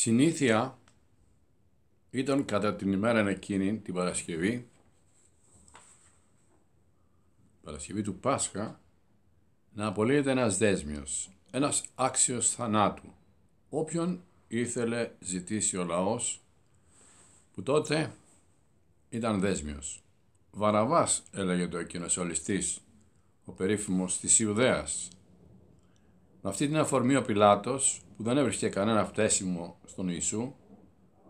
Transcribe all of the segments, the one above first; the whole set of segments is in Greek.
Συνήθεια ήταν κατά την ημέρα εκείνη, την Παρασκευή, Παρασκευή του Πάσχα, να απολύεται ένας δέσμιος, ένας άξιος θανάτου, όποιον ήθελε ζητήσει ο λαός, που τότε ήταν δέσμιος. Βαραβάς έλεγε το εκείνος ληστής, ο περίφημος της Ιουδαίας, με αυτή την αφορμή ο Πιλάτος, που δεν έβρισκε κανένα φταίσιμο στον Ιησού,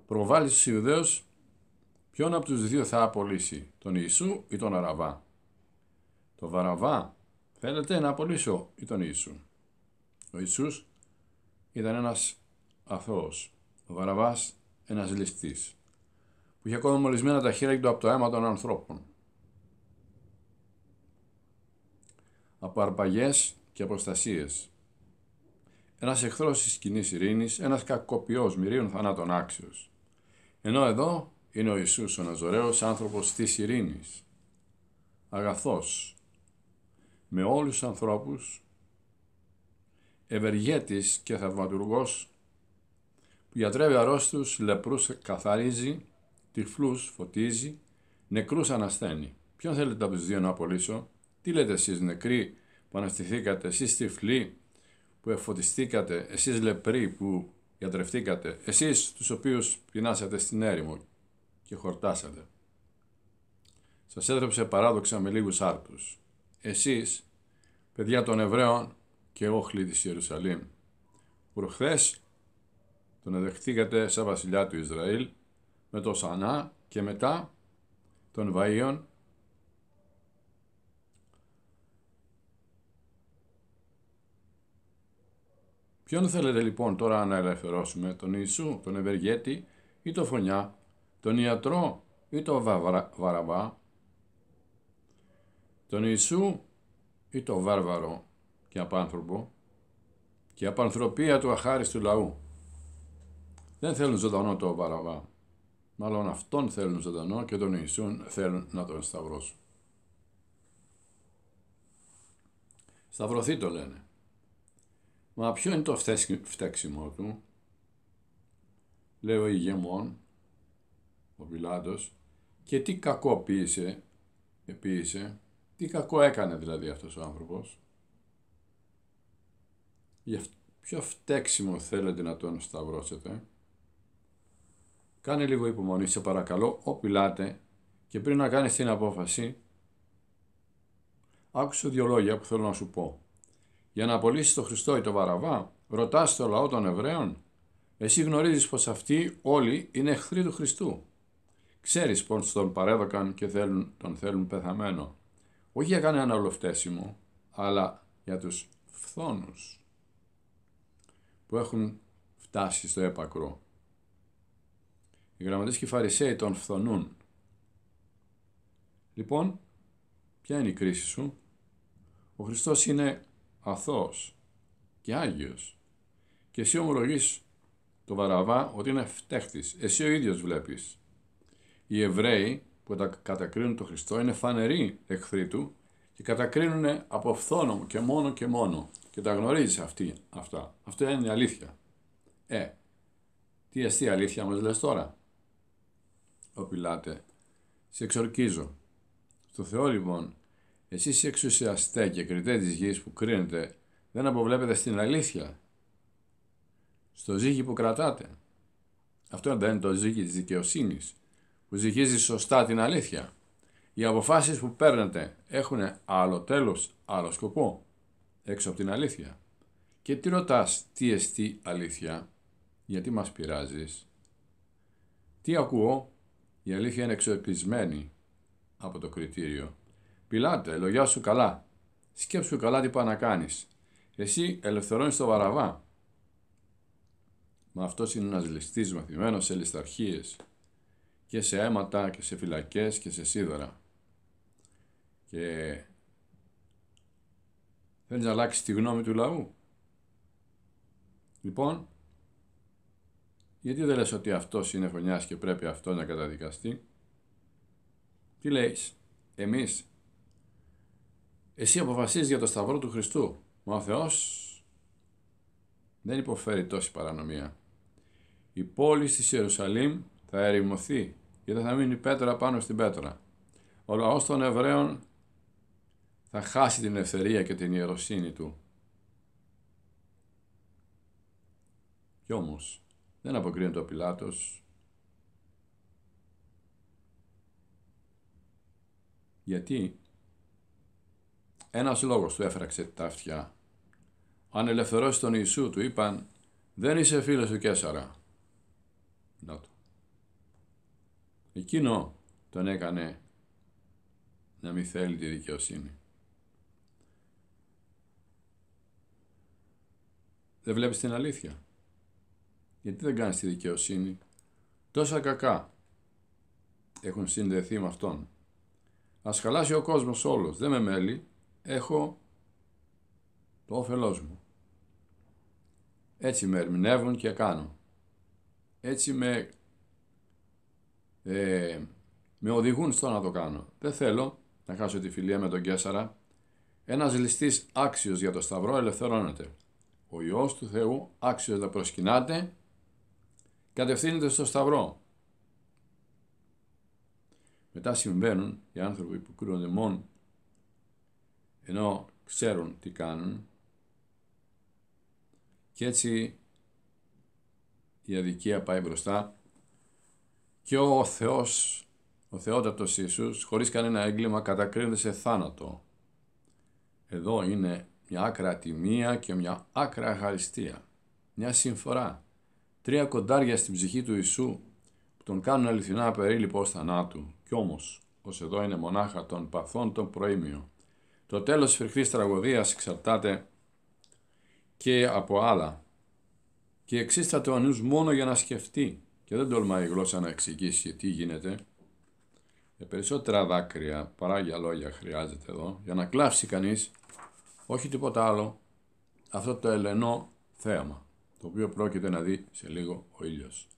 προβάλλει στους Ιουδαίους ποιον από τους δύο θα απολύσει, τον Ιησού ή τον Αραβά. Το Βαραβά θέλετε να απολύσω ή τον Ιησού. Ο Ιησούς ήταν ένας αθώος, ο Βαραβάς ένας ληστής, που είχε ακόμα μολυσμένα τα χέρια του από το αίμα των ανθρώπων. Από αρπαγές και αποστασίες ένας εχθρός της κοινή ειρήνης, ένας κακοποιός μυρίων θανάτων άξιος. Ενώ εδώ είναι ο Ιησούς ο Ναζωρέο, άνθρωπος της ειρήνης. αγαθός, με όλους τους ανθρώπους, ευεργέτης και θαυματουργός, που γιατρεύει αρρώστου, λεπρούς καθαρίζει, τυφλούς φωτίζει, νεκρούς ανασταίνει. Ποιον θέλετε από τους δύο να απολύσω, τι λέτε εσείς νεκροί που αναστηθήκατε, εσείς τυφλοί που εφωτιστήκατε, εσείς λεπροί που γιατρευτήκατε, εσείς τους οποίους πεινάσατε στην έρημο και χορτάσατε. Σας έτρεψε παράδοξα με λίγους άρτους. Εσείς, παιδιά των Εβραίων και όχλοι της Ιερουσαλήμ, προχθές τον εδεχτήκατε σαν βασιλιά του Ισραήλ με το Σανά και μετά των Βαΐων Ποιον θέλετε λοιπόν τώρα να ελευθερώσουμε, τον Ιησού, τον Ευεργέτη ή τον Φωνιά, τον Ιατρό ή τον βαβρα, Βαραβά, τον Ιησού ή τον Βάρβαρο και απάνθρωπο και απανθρωπία του αχάριστου λαού. Δεν θέλουν ζωντανό τον Βαραβά. Μάλλον αυτόν θέλουν ζωντανό και τον Ιησού θέλουν να τον σταυρώσουν. Σταυρωθεί το λένε. Μα ποιο είναι το φταίξιμό του, λέει ο ηγεμόν, ο Πιλάτος, και τι κακό πείσε τι κακό έκανε δηλαδή αυτός ο άνθρωπος. Για ποιο φταίξιμο θέλετε να τον σταυρώσετε. Κάνε λίγο υπομονή, σε παρακαλώ, ο Πιλάτε, και πριν να κάνεις την απόφαση, άκουσε δύο λόγια που θέλω να σου πω για να απολύσεις τον Χριστό ή τον Βαραβά, ρωτάς το λαό των Εβραίων. Εσύ γνωρίζεις πως αυτοί όλοι είναι εχθροί του Χριστού. Ξέρεις πως τον παρέδωκαν και τον θέλουν πεθαμένο. Όχι για κανέναν ολοφτέσιμο, αλλά για τους φθόνους που έχουν φτάσει στο έπακρο. Οι γραμματείς και οι φαρισαίοι τον φθονούν. Λοιπόν, ποια είναι η κρίση σου. Ο Χριστός είναι αθώος και άγιος και εσύ ομολογείς το Βαραβά ότι είναι φταίχτης, εσύ ο ίδιος βλέπεις. Οι Εβραίοι που τα κατακρίνουν τον Χριστό είναι φανεροί εχθροί του και κατακρίνουν από φθόνο και μόνο και μόνο και τα γνωρίζεις αυτή, αυτά. Αυτό είναι η αλήθεια. Ε, τι αστεία αλήθεια μας λες τώρα. Ο Πιλάτε, σε εξορκίζω. Στο Θεό λοιπόν εσείς οι εξουσιαστές και κριτές της γης που κρίνετε δεν αποβλέπετε στην αλήθεια. Στο ζύγι που κρατάτε. Αυτό δεν είναι το ζύγι της δικαιοσύνης που ζυγίζει σωστά την αλήθεια. Οι αποφάσεις που παίρνετε έχουν άλλο τέλος, άλλο σκοπό, έξω από την αλήθεια. Και τι ρωτάς, τι εστί αλήθεια, γιατί μας πειράζεις. Τι ακούω, η αλήθεια είναι από το κριτήριο Πιλάτε, λογιά σου καλά. Σκέψου καλά τι πάει να κάνεις. Εσύ ελευθερώνεις το βαραβά. Μα αυτός είναι ένας ληστής μαθημένος σε λησταρχίες και σε αίματα και σε φυλακές και σε σίδερα. Και θέλεις να αλλάξεις τη γνώμη του λαού. Λοιπόν, γιατί δεν λες ότι αυτός είναι φωνιάς και πρέπει αυτό να καταδικαστεί. Τι λέει, εμείς εσύ αποφασίζεις για το Σταυρό του Χριστού. Μα ο Θεός δεν υποφέρει τόση παρανομία. Η πόλη της Ιερουσαλήμ θα ερημωθεί γιατί θα μείνει πέτρα πάνω στην πέτρα. Ο λαός των Εβραίων θα χάσει την ελευθερία και την ιεροσύνη του. Κι όμως δεν αποκρίνεται ο Πιλάτος γιατί ένας λόγος του έφραξε τα αυτιά. Αν ελευθερώσει τον Ιησού, του είπαν, δεν είσαι φίλος του Κέσσαρα». Να το. Εκείνο τον έκανε να μην θέλει τη δικαιοσύνη. Δεν βλέπεις την αλήθεια. Γιατί δεν κάνεις τη δικαιοσύνη. Τόσα κακά έχουν συνδεθεί με αυτόν. Ας χαλάσει ο κόσμος όλος, δεν με μέλει έχω το όφελός μου. Έτσι με ερμηνεύουν και κάνω. Έτσι με, ε, με οδηγούν στο να το κάνω. Δεν θέλω να χάσω τη φιλία με τον Κέσαρα. Ένας ληστής άξιος για το Σταυρό ελευθερώνεται. Ο Υιός του Θεού άξιος να προσκυνάται, κατευθύνεται στο Σταυρό. Μετά συμβαίνουν οι άνθρωποι που κρίνονται μόνο ενώ ξέρουν τι κάνουν και έτσι η αδικία πάει μπροστά και ο Θεός, ο Θεότατος Ιησούς, χωρίς κανένα έγκλημα κατακρίνεται σε θάνατο. Εδώ είναι μια άκρα τιμία και μια άκρα ευχαριστία. Μια συμφορά. Τρία κοντάρια στην ψυχή του Ιησού που τον κάνουν αληθινά περίληπος ως θανάτου. Κι όμως, ως εδώ είναι μονάχα των παθών των προήμιων. Το τέλος της φρικτής τραγωδίας εξαρτάται και από άλλα και εξίσταται ο νους μόνο για να σκεφτεί και δεν τολμάει η γλώσσα να εξηγήσει τι γίνεται. με περισσότερα δάκρυα παρά για λόγια χρειάζεται εδώ για να κλάψει κανείς όχι τίποτα άλλο αυτό το ελενό θέαμα το οποίο πρόκειται να δει σε λίγο ο ήλιος.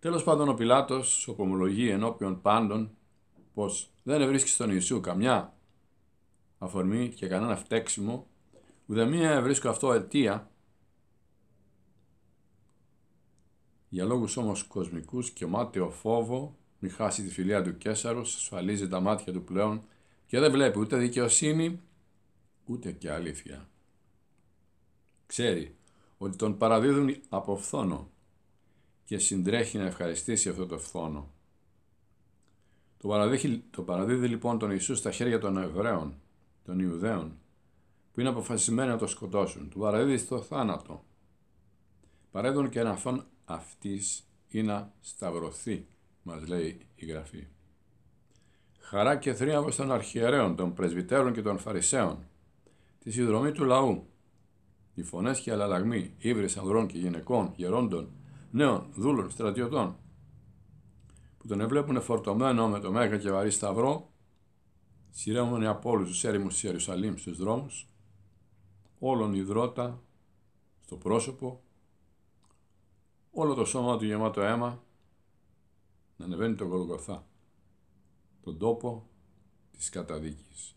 Τέλος πάντων ο Πιλάτος οπομολογεί ενώπιον πάντων πως δεν βρίσκει στον Ιησού καμιά αφορμή και κανένα φταίξιμο, μια βρίσκω αυτό αιτία, για λόγους όμως κοσμικούς και μάταιο φόβο, μη χάσει τη φιλία του κέσαρου ασφαλίζει τα μάτια του πλέον και δεν βλέπει ούτε δικαιοσύνη, ούτε και αλήθεια. Ξέρει ότι τον παραδίδουν από φθόνο και συντρέχει να ευχαριστήσει αυτό το φθόνο. Το παραδίδει, το παραδίδει λοιπόν τον Ιησούς στα χέρια των Εβραίων των Ιουδαίων, που είναι αποφασισμένοι να το σκοτώσουν, του παραδίδει στο θάνατο. παρέδουν και εναφών αυτής ή να σταυρωθεί, μας λέει η Γραφή. Χαρά και θρίαμβος των αρχιερέων, των πρεσβυτέρων και των φαρισαίων, τη συνδρομή του λαού, οι φωνές και αλλαλαγμοί, ύβρις ανδρών και γυναικών, γερόντων, νέων, δούλων, στρατιωτών, που τον έβλεπουν φορτωμένο με το μέγα και βαρύ σταυρό σειρέμουν από όλους τους έρημους της Ιερουσαλήμ στους δρόμους, όλον υδρότα στο πρόσωπο, όλο το σώμα του γεμάτο αίμα να ανεβαίνει τον Γολγοθά, τον τόπο της καταδίκης.